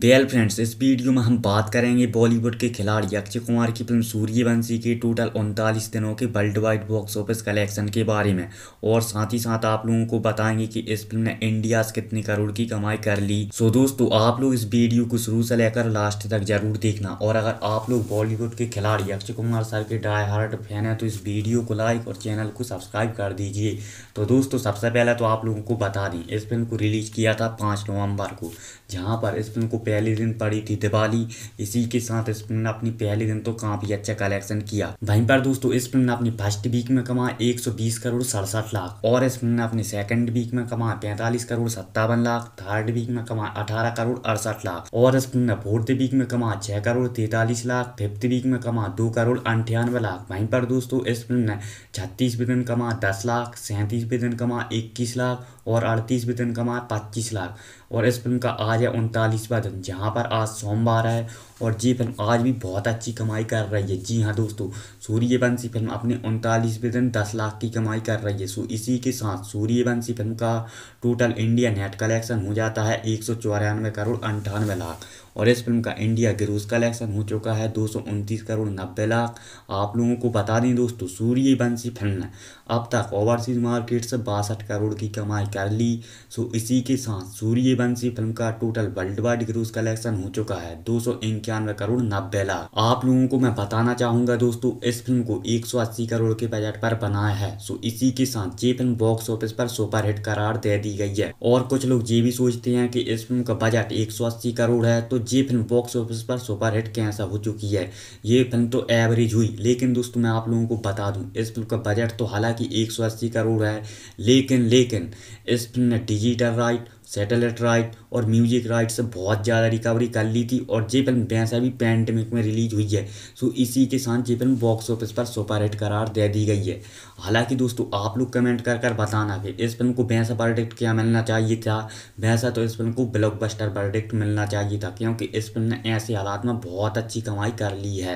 bell friends इस video में हम बात करेंगे बॉलीवुड के खिलाड़ी अक्षय कुमार की फिल्म सूर्यवंशी के टोटल उनतालीस दिनों के world wide box office collection के बारे में और साथ ही साथ आप लोगों को बताएंगे कि इस फिल्म ने इंडिया से कितने करोड़ की कमाई कर ली सो दोस्तों आप लोग इस वीडियो को शुरू से लेकर लास्ट तक जरूर देखना और अगर आप लोग बॉलीवुड के खिलाड़ी अक्षय कुमार सर के डाई हार्ट फैन है तो इस वीडियो को लाइक और चैनल को सब्सक्राइब कर दीजिए तो दोस्तों सबसे पहले तो आप लोगों को बता दें इस फिल्म को रिलीज किया था पाँच नवम्बर को जहाँ पर इस फिल्म को पहले दिन पड़ी थी दिवाली इसी के साथ इस फिल्म ने अपने पहले दिन तो काफ़ी अच्छा कलेक्शन किया वहीं पर दोस्तों इस फिल्म ने अपनी फर्स्ट वीक में कमाया 120 करोड़ सड़सठ लाख और इस फिल्म ने अपने सेकंड वीक में कमा पैंतालीस करोड़ सत्तावन लाख थर्ड वीक में कमा अठारह करोड़ अड़सठ लाख और इस फिल्म ने फोर्थ वीक में कमा छह करोड़ तैतालीस लाख फिफ्थ वीक में कमा दो करोड़ अंठानवे लाख वहीं पर दोस्तों इस फिल्म ने छत्तीसवें दिन कमा दस लाख सैंतीसवें दिन कमा इक्कीस लाख और अड़तीसवें दिन कमा पच्चीस लाख और इस फिल्म का आज है उनतालीसवा जीवन जहाँ पर आज सोमवार है और जी फिल्म आज भी बहुत अच्छी कमाई कर रही है जी हाँ दोस्तों सूर्यवंशी फिल्म अपने उनतालीसवें दिन दस लाख की कमाई कर रही है सो इसी के साथ सूर्यवंशी फिल्म का टोटल इंडिया नेट कलेक्शन हो जाता है एक करोड़ अंठानवे लाख और इस फिल्म का इंडिया गिरोज कलेक्शन हो चुका है दो करोड़ नब्बे लाख आप लोगों को बता दें दोस्तों सूर्यवंशी फिल्म ने अब तक ओवरसीज मार्केट से बासठ करोड़ की कमाई कर ली सो इसी के साथ सूर्यवंशी फिल्म का total world wide gross collection हो चुका है दो करोड़ नब्बे लाख आप लोगों को मैं बताना चाहूंगा दोस्तों इस फिल्म को एक करोड़ के बजट पर बनाया है सो इसी के साथ ये फिल्म बॉक्स ऑफिस पर सुपरहिट करार दे दी गई है और कुछ लोग ये भी सोचते हैं कि इस फिल्म का बजट एक करोड़ है तो ये फिल्म बॉक्स ऑफिस पर सुपरहिट कैसा हो चुकी है ये फिल्म तो एवरेज हुई लेकिन दोस्तों मैं आप लोगों को बता दूं इस फिल्म का बजट तो हालांकि 180 करोड़ है लेकिन लेकिन इस फिल्म ने डिजिटल राइट सैटेलाइट राइट और म्यूजिक राइट से बहुत ज़्यादा रिकवरी कर ली थी और ये फिल्म वैसे भी पैंडमिक में रिलीज हुई है सो इसी के साथ ये फिल्म बॉक्स ऑफिस पर सुपर हिट करार दे दी गई है हालांकि दोस्तों आप लोग कमेंट कर कर बताना कि इस फिल्म को वैसा प्रोडक्ट क्या मिलना चाहिए था वैसा तो इस फिल्म को ब्लॉक बस्टर मिलना चाहिए था क्योंकि इस फिल्म ने ऐसे हालात में बहुत अच्छी कमाई कर ली है